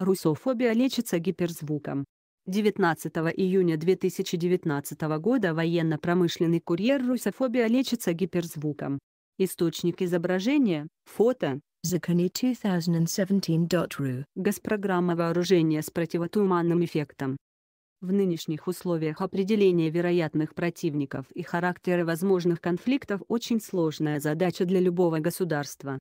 Русофобия лечится гиперзвуком. 19 июня 2019 года военно-промышленный курьер «Русофобия лечится гиперзвуком». Источник изображения, фото. Zakoni 2017.ru Госпрограмма вооружения с противотуманным эффектом. В нынешних условиях определение вероятных противников и характера возможных конфликтов очень сложная задача для любого государства.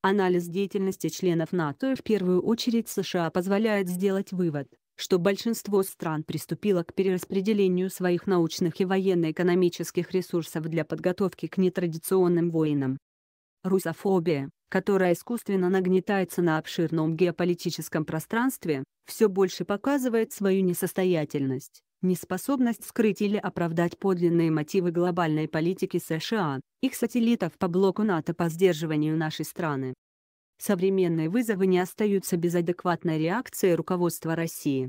Анализ деятельности членов НАТО в первую очередь США позволяет сделать вывод, что большинство стран приступило к перераспределению своих научных и военно-экономических ресурсов для подготовки к нетрадиционным войнам. Русофобия, которая искусственно нагнетается на обширном геополитическом пространстве, все больше показывает свою несостоятельность. Неспособность скрыть или оправдать подлинные мотивы глобальной политики США, их сателлитов по блоку НАТО по сдерживанию нашей страны. Современные вызовы не остаются без адекватной реакции руководства России.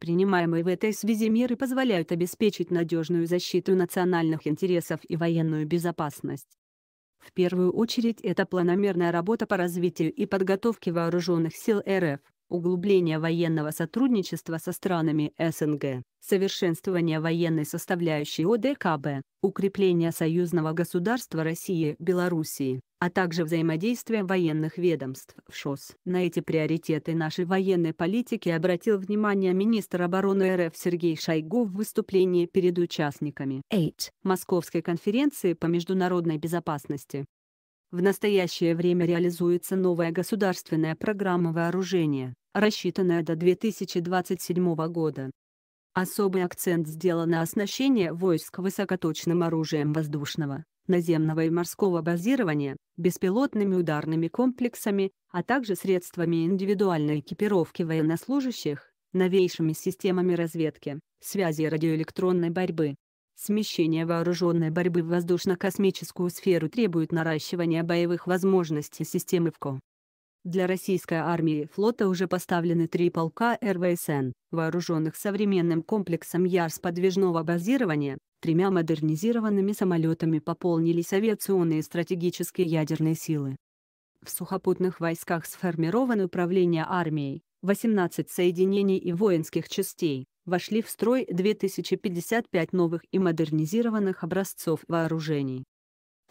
Принимаемые в этой связи меры позволяют обеспечить надежную защиту национальных интересов и военную безопасность. В первую очередь это планомерная работа по развитию и подготовке вооруженных сил РФ, углубление военного сотрудничества со странами СНГ, совершенствование военной составляющей ОДКБ, укрепление союзного государства России и Белоруссии, а также взаимодействие военных ведомств в ШОС. На эти приоритеты нашей военной политики обратил внимание министр обороны РФ Сергей Шойгу в выступлении перед участниками 8. Московской конференции по международной безопасности. В настоящее время реализуется новая государственная программа вооружения, рассчитанная до 2027 года. Особый акцент сделан на оснащение войск высокоточным оружием воздушного, наземного и морского базирования, беспилотными ударными комплексами, а также средствами индивидуальной экипировки военнослужащих, новейшими системами разведки, связи и радиоэлектронной борьбы. Смещение вооруженной борьбы в воздушно-космическую сферу требует наращивания боевых возможностей системы ВКО. Для российской армии и флота уже поставлены три полка РВСН, вооруженных современным комплексом ЯРС подвижного базирования, тремя модернизированными самолетами пополнились авиационные стратегические ядерные силы. В сухопутных войсках сформировано управление армией, 18 соединений и воинских частей, вошли в строй 2055 новых и модернизированных образцов вооружений.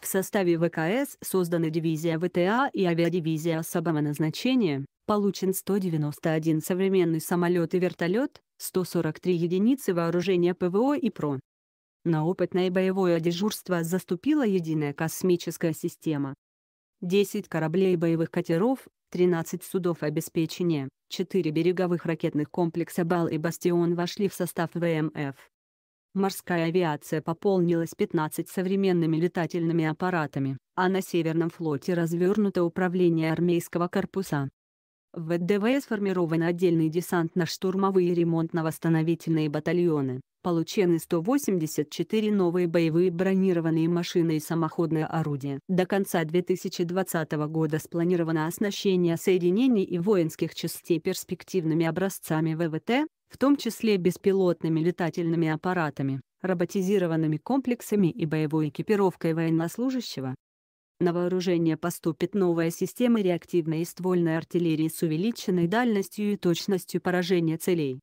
В составе ВКС создана дивизия ВТА и авиадивизия особого назначения, получен 191 современный самолет и вертолет, 143 единицы вооружения ПВО и ПРО. На опытное боевое дежурство заступила единая космическая система. 10 кораблей и боевых катеров, 13 судов обеспечения, 4 береговых ракетных комплекса «Бал» и «Бастион» вошли в состав ВМФ. Морская авиация пополнилась 15 современными летательными аппаратами, а на Северном флоте развернуто управление армейского корпуса. В ВДВ сформированы отдельные десантно-штурмовые ремонтно-восстановительные батальоны, Получены 184 новые боевые бронированные машины и самоходное орудие. До конца 2020 года спланировано оснащение соединений и воинских частей перспективными образцами ВВТ, в том числе беспилотными летательными аппаратами, роботизированными комплексами и боевой экипировкой военнослужащего. На вооружение поступит новая система реактивной и ствольной артиллерии с увеличенной дальностью и точностью поражения целей.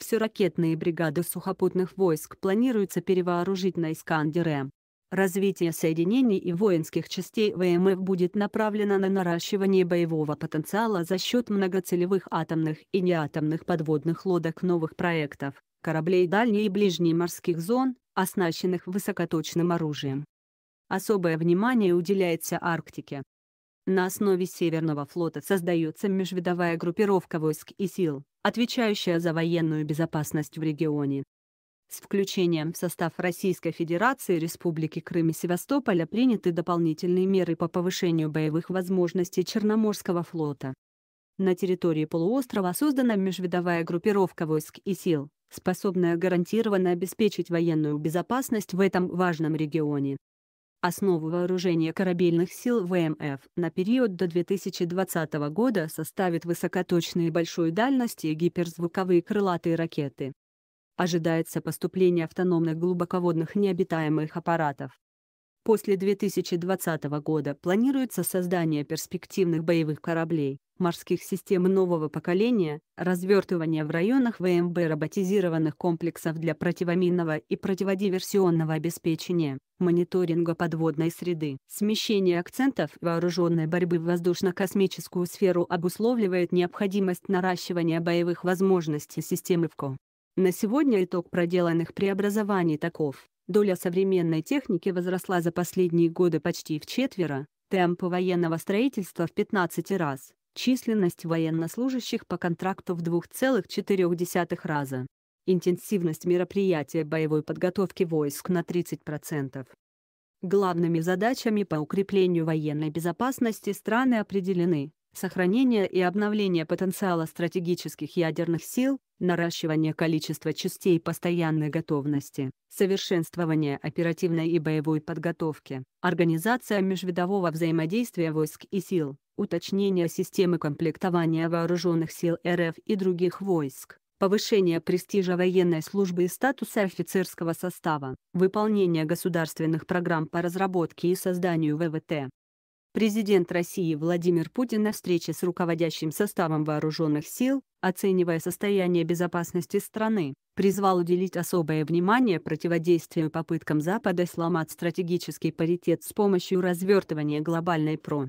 Все ракетные бригады сухопутных войск планируется перевооружить на Искандер-М. Развитие соединений и воинских частей ВМФ будет направлено на наращивание боевого потенциала за счет многоцелевых атомных и неатомных подводных лодок новых проектов, кораблей дальней и ближней морских зон, оснащенных высокоточным оружием. Особое внимание уделяется Арктике. На основе Северного флота создается межвидовая группировка войск и сил, отвечающая за военную безопасность в регионе. С включением в состав Российской Федерации Республики Крым и Севастополя приняты дополнительные меры по повышению боевых возможностей Черноморского флота. На территории полуострова создана межвидовая группировка войск и сил, способная гарантированно обеспечить военную безопасность в этом важном регионе. Основу вооружения корабельных сил ВМФ на период до 2020 года составит высокоточные большой дальности гиперзвуковые крылатые ракеты. Ожидается поступление автономных глубоководных необитаемых аппаратов. После 2020 года планируется создание перспективных боевых кораблей морских систем нового поколения, развертывание в районах ВМБ роботизированных комплексов для противоминного и противодиверсионного обеспечения, мониторинга подводной среды. Смещение акцентов вооруженной борьбы в воздушно-космическую сферу обусловливает необходимость наращивания боевых возможностей системы ВКО. На сегодня итог проделанных преобразований таков. Доля современной техники возросла за последние годы почти в четверо, темпы военного строительства в 15 раз, численность военнослужащих по контракту в 2,4 раза, интенсивность мероприятия боевой подготовки войск на 30%. Главными задачами по укреплению военной безопасности страны определены сохранение и обновление потенциала стратегических ядерных сил, наращивание количества частей постоянной готовности, совершенствование оперативной и боевой подготовки, организация межвидового взаимодействия войск и сил, уточнение системы комплектования вооруженных сил РФ и других войск, повышение престижа военной службы и статуса офицерского состава, выполнение государственных программ по разработке и созданию ВВТ. Президент России Владимир Путин на встрече с руководящим составом вооруженных сил, оценивая состояние безопасности страны, призвал уделить особое внимание противодействию попыткам Запада сломать стратегический паритет с помощью развертывания глобальной ПРО.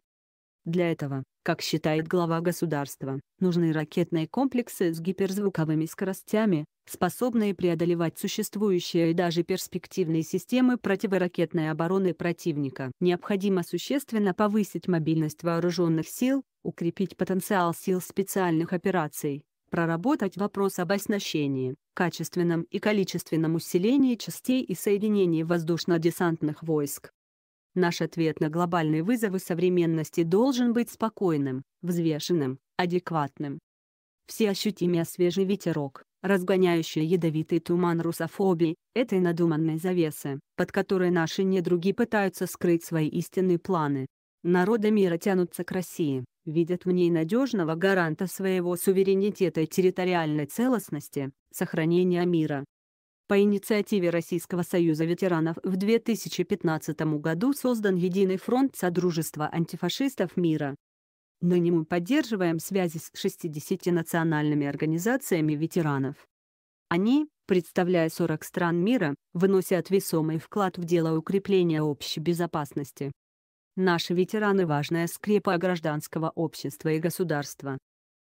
Для этого, как считает глава государства, нужны ракетные комплексы с гиперзвуковыми скоростями, способные преодолевать существующие и даже перспективные системы противоракетной обороны противника. Необходимо существенно повысить мобильность вооруженных сил, укрепить потенциал сил специальных операций, проработать вопрос об оснащении, качественном и количественном усилении частей и соединении воздушно-десантных войск, Наш ответ на глобальные вызовы современности должен быть спокойным, взвешенным, адекватным. Все ощутимее свежий ветерок, разгоняющий ядовитый туман русофобии, этой надуманной завесы, под которой наши недруги пытаются скрыть свои истинные планы. Народы мира тянутся к России, видят в ней надежного гаранта своего суверенитета и территориальной целостности, сохранения мира. По инициативе Российского союза ветеранов в 2015 году создан Единый фронт Содружества антифашистов мира. Ныне мы поддерживаем связи с 60 национальными организациями ветеранов. Они, представляя 40 стран мира, выносят весомый вклад в дело укрепления общей безопасности. Наши ветераны – важная скрепа гражданского общества и государства.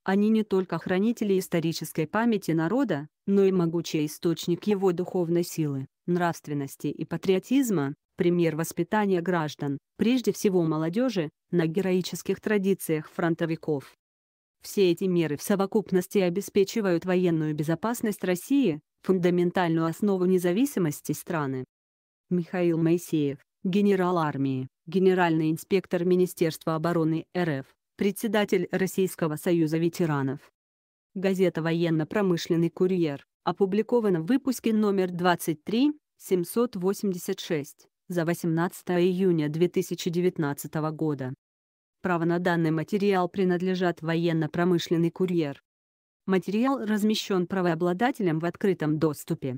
Они не только хранители исторической памяти народа, но и могучий источник его духовной силы, нравственности и патриотизма, пример воспитания граждан, прежде всего молодежи, на героических традициях фронтовиков. Все эти меры в совокупности обеспечивают военную безопасность России, фундаментальную основу независимости страны. Михаил Моисеев, генерал армии, генеральный инспектор Министерства обороны РФ, председатель Российского союза ветеранов. Газета «Военно-промышленный курьер» опубликована в выпуске номер 23, 786, за 18 июня 2019 года. Право на данный материал принадлежат «Военно-промышленный курьер». Материал размещен правообладателем в открытом доступе.